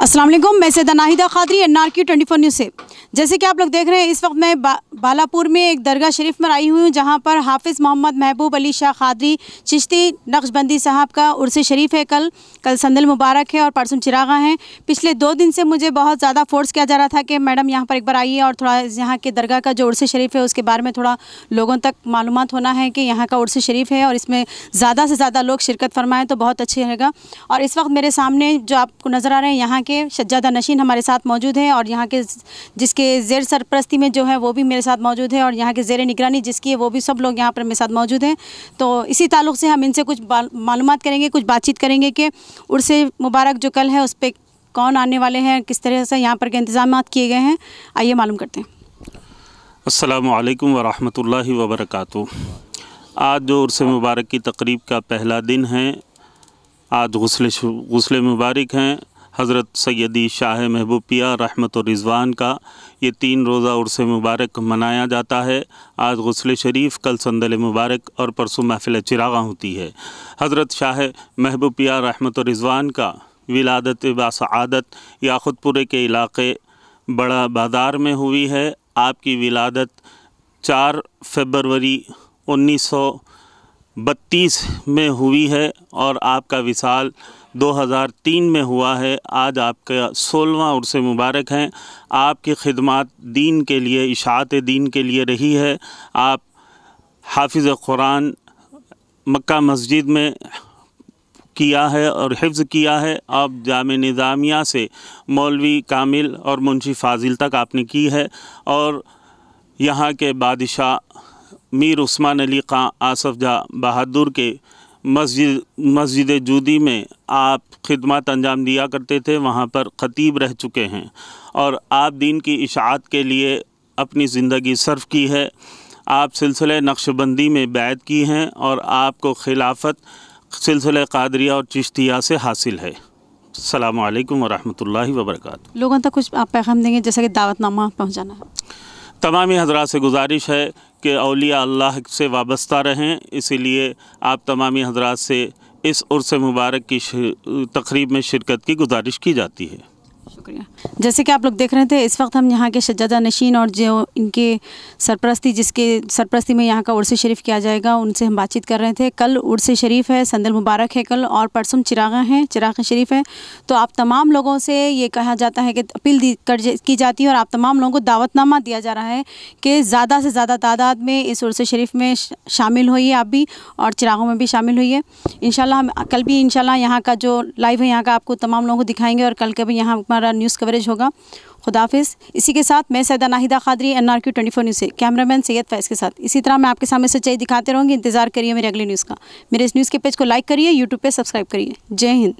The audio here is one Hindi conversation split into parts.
असलम मैं Saida Nahida Qadri N R Q twenty four news से जैसे कि आप लोग देख रहे हैं इस वक्त मैं बा, बालापुर में एक दरगाह शरीफ में आई हुई हूँ जहाँ पर हाफिज़ मोहम्मद महबूब अली शाह खादरी चिश्ती नक्शबंदी साहब का उर्स शरीफ है कल कल संदल मुबारक है और परसों चिरागा हैं पिछले दो दिन से मुझे बहुत ज़्यादा फोर्स किया जा रहा था कि मैडम यहाँ पर एक बार आइए और थोड़ा यहाँ के दरगाह का जो उर्स शरीफ है उसके बारे में थोड़ा लोगों तक मालूम होना है कि यहाँ का उर्स शरीफ है और इसमें ज़्यादा से ज़्यादा लोग शिरकत फरमाएँ तो बहुत अच्छी रहेगा और इस वक्त मेरे सामने जो आपको नज़र आ रहे हैं यहाँ यहाँ के सज्जादा नशीन हमारे साथ मौजूद हैं और यहाँ के जिसके जेर सरप्रस्ती में जो है वो भी मेरे साथ मौजूद है और यहाँ के जेर निगरानी जिसकी है वो भी सब लोग यहाँ पर मेरे साथ मौजूद हैं तो इसी ताल्लुक से हम इनसे कुछ मालूम करेंगे कुछ बातचीत करेंगे कि उर्से मुबारक जो कल है उस पर कौन आने वाले हैं किस तरह से यहाँ पर के इंतजाम किए गए हैं आइए मालूम करते हैं असलकम वरहमल वबरक आज जो उर्स मुबारक की तकरीब का पहला दिन है आज गसले गसले मुबारक हैं हज़रत सैदी शाह महबूब पिया रहमत रिजवान का ये तीन रोज़ा उर्स मुबारक मनाया जाता है आज गसल शरीफ कल संदल मुबारक और परसों महफिल चिरागा होती है हज़रत शाह महबूब पिया रहमत रिजवान का विलादत बासआदत याखुदपुरे के इलाके बड़ा बाज़ार में हुई है आपकी विलादत चार फरवरी उन्नीस सौ बत्तीस में हुई है और आपका विसाल 2003 में हुआ है आज आपका सोलवा उर्स मुबारक हैं आपकी खिदमत दीन के लिए इशात दीन के लिए रही है आप हाफिज़ क़ुरान मक्का मस्जिद में किया है और हिफ्ज़ किया है अब जाम निज़ामिया से मौलवी कामिल और मुंशी फाजिल तक आपने की है और यहाँ के बादशाह मीर उस्मान अली खां आसफ़ जहा बहादुर के मस्जिद मस्जिद जूदी में आप खिदमत अंजाम दिया करते थे वहाँ पर ख़तीब रह चुके हैं और आप दीन की इशात के लिए अपनी ज़िंदगी सर्फ की है आप सिलसिले नक्शबंदी में बैत की हैं और आपको खिलाफत सिलसिले कादरिया और चिश्तिया से हासिल है अल्लाम वरहमल वबरक लोगों तक कुछ आप पैगाम देंगे जैसे कि दावतनामा पहुँचाना है तमामी हजरा से गुजारिश है के अलिया अल्लाह से वाबस्ता रहें इसीलिए आप तमामी हजरात से इस उर्स मुबारक की तकरीब में शिरकत की गुजारिश की जाती है शुक्रिया जैसे कि आप लोग देख रहे थे इस वक्त हम यहाँ के शजादा नशीन और जो इनके सरपरस्ती जिसके सरपरस्ती में यहाँ का उर्स शरीफ किया जाएगा उनसे हम बातचीत कर रहे थे कल उर्स शरीफ है संदल मुबारक है कल और परसों चिरागा हैं चिराग शरीफ है तो आप तमाम लोगों से ये कहा जाता है कि अपील कर की जाती है और आप तमाम लोगों को दावतनामा दिया जा रहा है कि ज़्यादा से ज़्यादा तादाद में इस उर्स शरीफ में शामिल होइए आप भी और चिरागों में भी शामिल होइए इन कल भी इन यहाँ का जो लाइव है यहाँ का आपको तमाम लोगों को दिखाएंगे और कल का भी यहाँ हमारा न्यूज़ कवरेज होगा खुदाफिज इसी के साथ मैं Saida Nahida Qadri N R Q twenty four news से कैमरामैन सैयद फैज़ के साथ इसी तरह मैं आपके सामने सच्चाई दिखाते रहूँगी इंतजार करिए मेरे अगले न्यूज़ का मेरे इस न्यूज़ के पेज को लाइक करिए यूट्यूब पर सब्सक्राइब करिए जय हिंद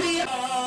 we are.